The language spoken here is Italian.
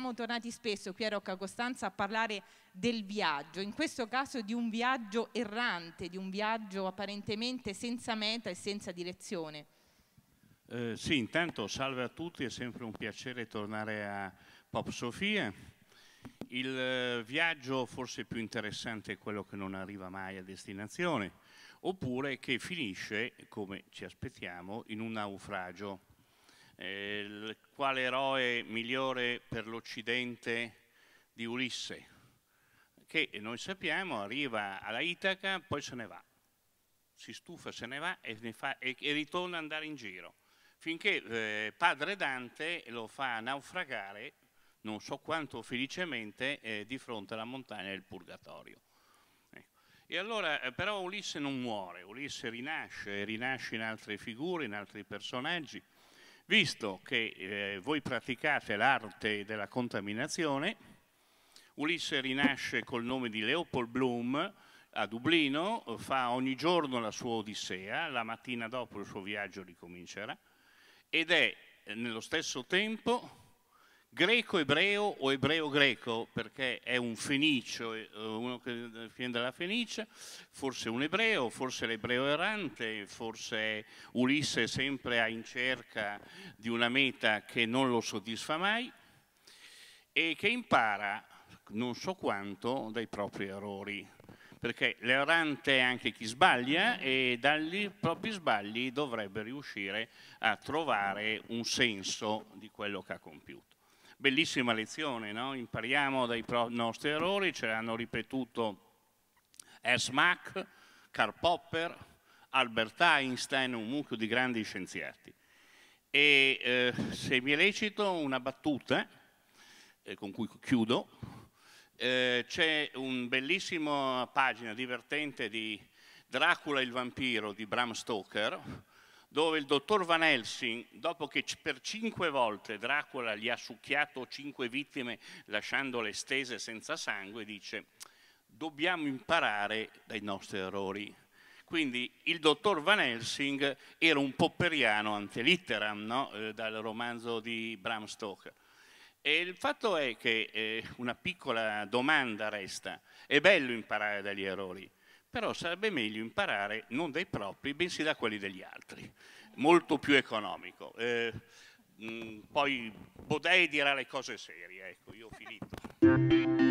siamo tornati spesso qui a Rocca Costanza a parlare del viaggio, in questo caso di un viaggio errante, di un viaggio apparentemente senza meta e senza direzione. Eh, sì, intanto salve a tutti, è sempre un piacere tornare a Pop Sofia. Il eh, viaggio forse più interessante è quello che non arriva mai a destinazione, oppure che finisce, come ci aspettiamo, in un naufragio eh, quale eroe migliore per l'Occidente di Ulisse, che noi sappiamo arriva alla Itaca, poi se ne va, si stufa, se ne va e, ne fa, e, e ritorna ad andare in giro, finché eh, padre Dante lo fa naufragare, non so quanto felicemente, eh, di fronte alla montagna del Purgatorio. Eh, e allora, eh, però Ulisse non muore, Ulisse rinasce, rinasce in altre figure, in altri personaggi, visto che eh, voi praticate l'arte della contaminazione, Ulisse rinasce col nome di Leopold Bloom a Dublino, fa ogni giorno la sua odissea, la mattina dopo il suo viaggio ricomincerà, ed è nello stesso tempo greco-ebreo o ebreo-greco, perché è un fenicio, eh, uno che viene dalla Fenice, forse un ebreo, forse l'ebreo errante, forse Ulisse sempre in cerca di una meta che non lo soddisfa mai e che impara non so quanto dai propri errori. Perché l'errante è anche chi sbaglia e dagli propri sbagli dovrebbe riuscire a trovare un senso di quello che ha compiuto bellissima lezione, no? impariamo dai nostri errori, ce l'hanno ripetuto Esmac, Karl Popper, Albert Einstein, un mucchio di grandi scienziati. E eh, se mi recito una battuta, eh, con cui chiudo, eh, c'è una bellissima pagina divertente di Dracula il vampiro di Bram Stoker, dove il dottor Van Helsing, dopo che per cinque volte Dracula gli ha succhiato cinque vittime lasciandole stese senza sangue, dice dobbiamo imparare dai nostri errori. Quindi il dottor Van Helsing era un popperiano antelitteram no? Eh, dal romanzo di Bram Stoker. E il fatto è che eh, una piccola domanda resta, è bello imparare dagli errori, però sarebbe meglio imparare non dai propri, bensì da quelli degli altri, molto più economico. Eh, mh, mm, poi Bodei dirà le cose serie, ecco, io ho finito.